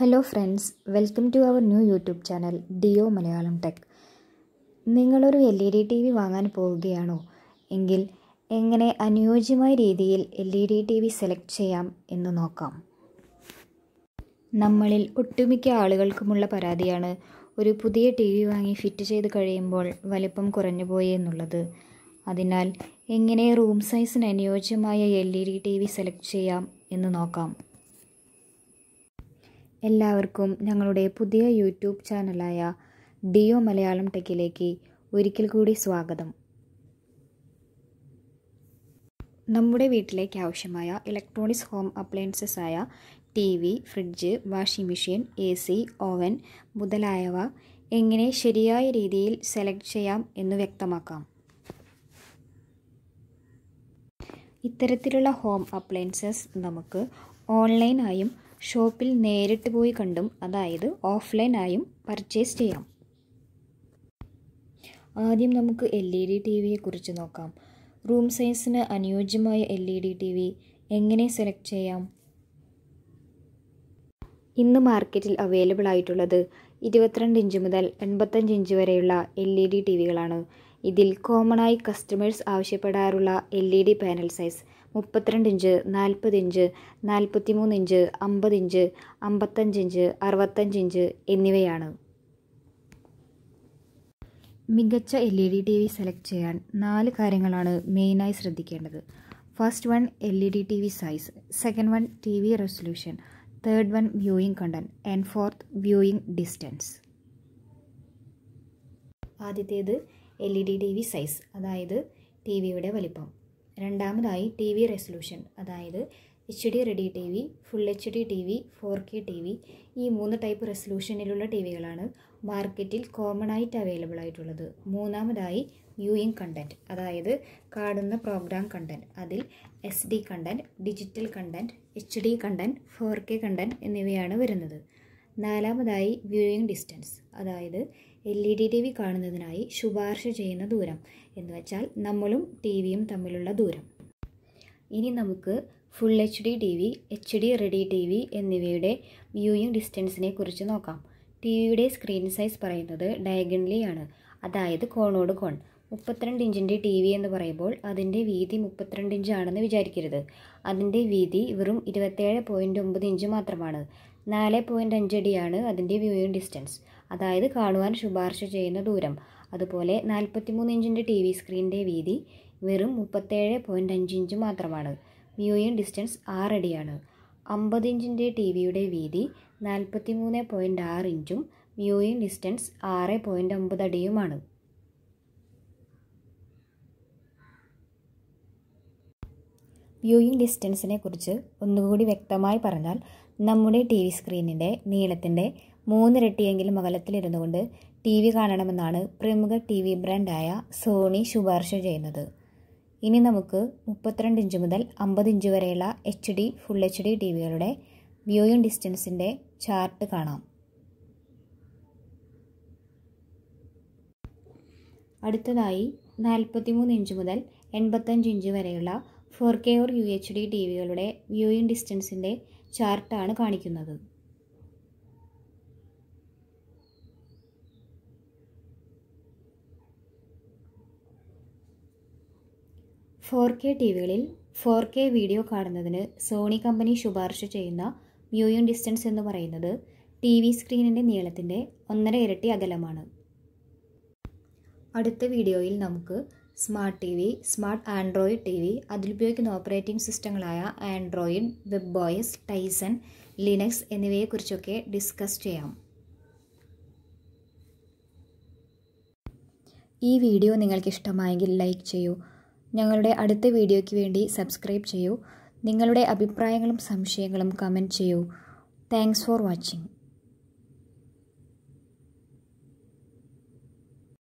hello friends welcome to our new YouTube channel ഡിയോ Malayalam tech നിങ്ങളൊരു L E D T V വാങ്ങാൻ പോവുകയാണോ എങ്കിൽ എങ്ങനെ അനുയോജ്യമായ രീതിയിൽ L E D T V select ചെയ്യാം എന്ന് നോക്കാം നമ്മളിൽ ഒട്ടുമിക്ക ആളുകൾക്കുമുള്ള പരാതിയാണ് ഒരു പുതിയ ടി വി വാങ്ങി ഫിറ്റ് ചെയ്ത് കഴിയുമ്പോൾ വലിപ്പം കുറഞ്ഞുപോയി എന്നുള്ളത് അതിനാൽ എങ്ങനെ റൂം സൈസിന് അനുയോജ്യമായ L E D T V select ചെയ്യാം എന്ന് നോക്കാം എല്ലാവർക്കും ഞങ്ങളുടെ പുതിയ യൂട്യൂബ് ചാനലായ ഡിയോ മലയാളം ടെക്കിലേക്ക് ഒരിക്കൽ കൂടി സ്വാഗതം നമ്മുടെ വീട്ടിലേക്ക് ആവശ്യമായ ഇലക്ട്രോണിക്സ് ഹോം അപ്ലയൻസസ് ആയ T V fridge washing machine A C oven മുതലായവ എങ്ങനെ ശരിയായ രീതിയിൽ സെലക്ട് ചെയ്യാം എന്ന് വ്യക്തമാക്കാം ഇത്തരത്തിലുള്ള ഹോം അപ്ലയൻസസ് നമുക്ക് ഓൺലൈനായും ഷോപ്പിൽ നേരിട്ട് പോയി കണ്ടും അതായത് ഓഫ്ലൈനായും പർച്ചേസ് ചെയ്യാം ആദ്യം നമുക്ക് എൽ ഇ ഡി ടി വിയെക്കുറിച്ച് നോക്കാം റൂം സൈസിന് അനുയോജ്യമായ L E D T V എങ്ങനെ സെലക്ട് ചെയ്യാം ഇന്ന് മാർക്കറ്റിൽ അവൈലബിൾ ആയിട്ടുള്ളത് ഇരുപത്തിരണ്ട് ഇഞ്ച് മുതൽ എൺപത്തഞ്ച് ഇഞ്ച് വരെയുള്ള എൽ ഇ ഡി ടി വികളാണ് ഇതിൽ കോമണായി കസ്റ്റമേഴ്സ് ആവശ്യപ്പെടാറുള്ള L E D panel size മുപ്പത്തിരണ്ട് ഇഞ്ച് നാൽപ്പത് ഇഞ്ച് മൂന്ന് ഇഞ്ച് അമ്പത് ഇഞ്ച് അമ്പത്തഞ്ച് ഇഞ്ച് അറുപത്തഞ്ച് ഇഞ്ച് എന്നിവയാണ് മികച്ച L E D T V select ചെയ്യാൻ നാല് കാര്യങ്ങളാണ് മെയിനായി ശ്രദ്ധിക്കേണ്ടത് first one L E D T V size second one T V resolution third one viewing content and fourth viewing distance ആദ്യത്തേത് L E D T V size അതായത് T വിയുടെ വലിപ്പം രണ്ടാമതായി ടി വി റെസൊല്യൂഷൻ അതായത് H D ready T V full H D T V four K T V ഈ മൂന്ന് type റെസൊല്യൂഷനിലുള്ള T വികളാണ് മാർക്കറ്റിൽ common ആയിട്ട് അവൈലബിൾ ആയിട്ടുള്ളത് മൂന്നാമതായി വ്യൂയിങ് കണ്ടൻറ്റ് അതായത് കാണുന്ന പ്രോഗ്രാം കണ്ടൻറ് അതിൽ S D content digital content H D content four K content എന്നിവയാണ് വരുന്നത് നാലാമതായി വ്യൂയിങ് ഡിസ്റ്റൻസ് അതായത് L E D T V കാണുന്നതിനായി ശുപാർശ ചെയ്യുന്ന ദൂരം എന്ന് വെച്ചാൽ നമ്മളും ടി വിയും തമ്മിലുള്ള ദൂരം ഇനി നമുക്ക് full H D T V H D ready T V എന്നിവയുടെ വ്യൂയിങ് ഡിസ്റ്റൻസിനെ കുറിച്ച് നോക്കാം ടി വിയുടെ സ്ക്രീൻ സൈസ് പറയുന്നത് ഡയഗണലി ആണ് അതായത് കോണോട് കോൺ മുപ്പത്തിരണ്ട് ഇഞ്ചിൻ്റെ ടി വി എന്ന് പറയുമ്പോൾ അതിൻ്റെ വീതി മുപ്പത്തിരണ്ട് ഇഞ്ചാണെന്ന് വിചാരിക്കരുത് അതിൻ്റെ വീതി വെറും ഇരുപത്തേഴ് പോയിൻറ്റ് ഒമ്പത് ഇഞ്ച് മാത്രമാണ് നാല് പോയിൻറ്റ് അഞ്ചടിയാണ് അതിൻ്റെ വ്യൂയിങ് ഡിസ്റ്റൻസ് അതായത് കാണുവാൻ ശുപാർശ ചെയ്യുന്ന ദൂരം അതുപോലെ മൂന്ന് ഇഞ്ചിൻ്റെ ടി വി സ്ക്രീനിൻ്റെ വീതി വെറും മുപ്പത്തേഴ് പോയിൻറ്റ് അഞ്ച് ഇഞ്ച് മാത്രമാണ് വ്യൂയിങ് ഡിസ്റ്റൻസ് ആറടിയാണ് അമ്പത് ഇഞ്ചിൻ്റെ ടി വിയുടെ വീതി നാൽപ്പത്തി മൂന്ന് പോയിൻറ്റ് ആറ് ഇഞ്ചും വ്യൂയിങ് ഡിസ്റ്റൻസ് ആറ് പോയിൻറ്റ് ഒമ്പത് അടിയുമാണ് വ്യൂയിങ് ഡിസ്റ്റൻസിനെ കുറിച്ച് ഒന്നുകൂടി വ്യക്തമായി പറഞ്ഞാൽ നമ്മുടെ ടി വി സ്ക്രീനിൻ്റെ നീളത്തിൻ്റെ മൂന്നിരട്ടിയെങ്കിലും അകലത്തിലിരുന്നു കൊണ്ട് ടി വി കാണണമെന്നാണ് പ്രമുഖ ടി വി ബ്രാൻഡായ സോണി ശുപാർശ ചെയ്യുന്നത് ഇനി നമുക്ക് മുപ്പത്തിരണ്ട് ഇഞ്ച് മുതൽ അമ്പത് ഇഞ്ച് വരെയുള്ള H D full H D T വികളുടെ വ്യൂയിങ് ഡിസ്റ്റൻസിൻ്റെ ചാർട്ട് കാണാം അടുത്തതായി നാൽപ്പത്തിമൂന്ന് ഇഞ്ച് മുതൽ എൺപത്തഞ്ച് ഇഞ്ച് വരെയുള്ള four K or U H D T വികളുടെ വ്യൂയിങ് ഡിസ്റ്റൻസിൻ്റെ ചാർട്ടാണ് കാണിക്കുന്നത് ഫോർ കെ ടി വികളിൽ ഫോർ കെ വീഡിയോ കാണുന്നതിന് സോണി കമ്പനി ശുപാർശ ചെയ്യുന്ന വ്യൂയിങ് ഡിസ്റ്റൻസ് എന്ന് പറയുന്നത് ടി വി സ്ക്രീനിൻ്റെ നീളത്തിൻ്റെ ഒന്നര ഇരട്ടി അകലമാണ് അടുത്ത വീഡിയോയിൽ നമുക്ക് smart T V smart Android T V അതിലുപയോഗിക്കുന്ന ഓപ്പറേറ്റിംഗ് സിസ്റ്റങ്ങളായ Android web OS Tizen Linux എന്നിവയെക്കുറിച്ചൊക്കെ ഡിസ്കസ് ചെയ്യാം ഈ വീഡിയോ നിങ്ങൾക്ക് ഇഷ്ടമായെങ്കിൽ ലൈക്ക് ചെയ്യൂ ഞങ്ങളുടെ അടുത്ത വീഡിയോയ്ക്ക് വേണ്ടി സബ്സ്ക്രൈബ് ചെയ്യൂ നിങ്ങളുടെ അഭിപ്രായങ്ങളും സംശയങ്ങളും കമൻറ്റ് ചെയ്യൂ താങ്ക്സ് ഫോർ വാച്ചിങ്